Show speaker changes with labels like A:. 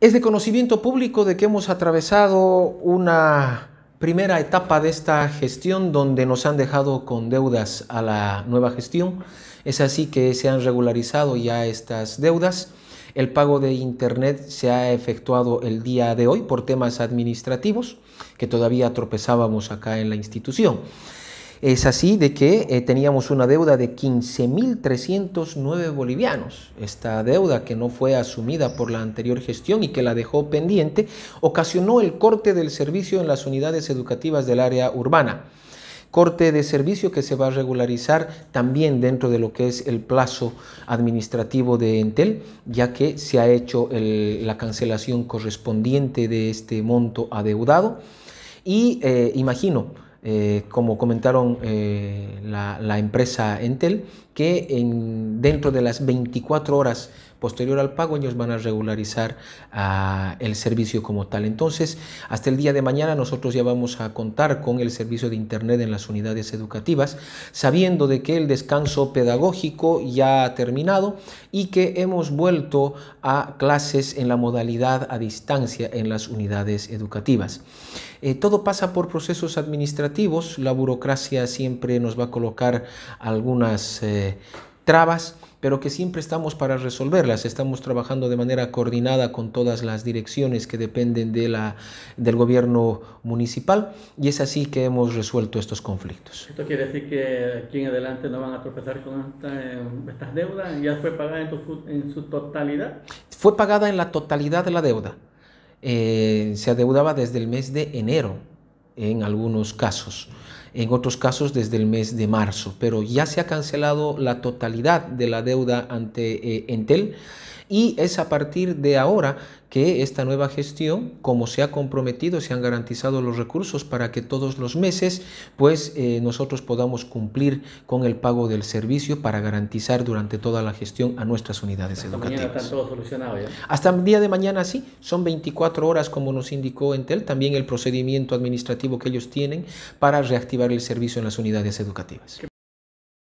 A: Es de conocimiento público de que hemos atravesado una primera etapa de esta gestión donde nos han dejado con deudas a la nueva gestión. Es así que se han regularizado ya estas deudas. El pago de Internet se ha efectuado el día de hoy por temas administrativos que todavía tropezábamos acá en la institución. Es así de que eh, teníamos una deuda de 15.309 bolivianos. Esta deuda que no fue asumida por la anterior gestión y que la dejó pendiente ocasionó el corte del servicio en las unidades educativas del área urbana corte de servicio que se va a regularizar también dentro de lo que es el plazo administrativo de Entel, ya que se ha hecho la cancelación correspondiente de este monto adeudado. Y eh, imagino, eh, como comentaron eh, la, empresa Entel, que en, dentro de las 24 horas posterior al pago ellos van a regularizar ah, el servicio como tal. Entonces, hasta el día de mañana nosotros ya vamos a contar con el servicio de Internet en las unidades educativas, sabiendo de que el descanso pedagógico ya ha terminado y que hemos vuelto a clases en la modalidad a distancia en las unidades educativas. Eh, todo pasa por procesos administrativos, la burocracia siempre nos va a colocar algunas... Eh, trabas, pero que siempre estamos para resolverlas. Estamos trabajando de manera coordinada con todas las direcciones que dependen de la, del gobierno municipal y es así que hemos resuelto estos conflictos. ¿Esto quiere decir que aquí en adelante no van a tropezar con esta, eh, estas deudas? ¿Ya fue pagada en, su totalidad? Fue pagada en la totalidad de la deuda. Eh, se adeudaba desde el mes de enero en algunos casos en otros casos desde el mes de marzo, pero ya se ha cancelado la totalidad de la deuda ante eh, Entel y es a partir de ahora que esta nueva gestión, como se ha comprometido, se han garantizado los recursos para que todos los meses, pues eh, nosotros podamos cumplir con el pago del servicio para garantizar durante toda la gestión a nuestras unidades educativas. Hasta el día de mañana sí, son 24 horas como nos indicó Entel, también el procedimiento administrativo que ellos tienen para reactivar el servicio en las unidades educativas.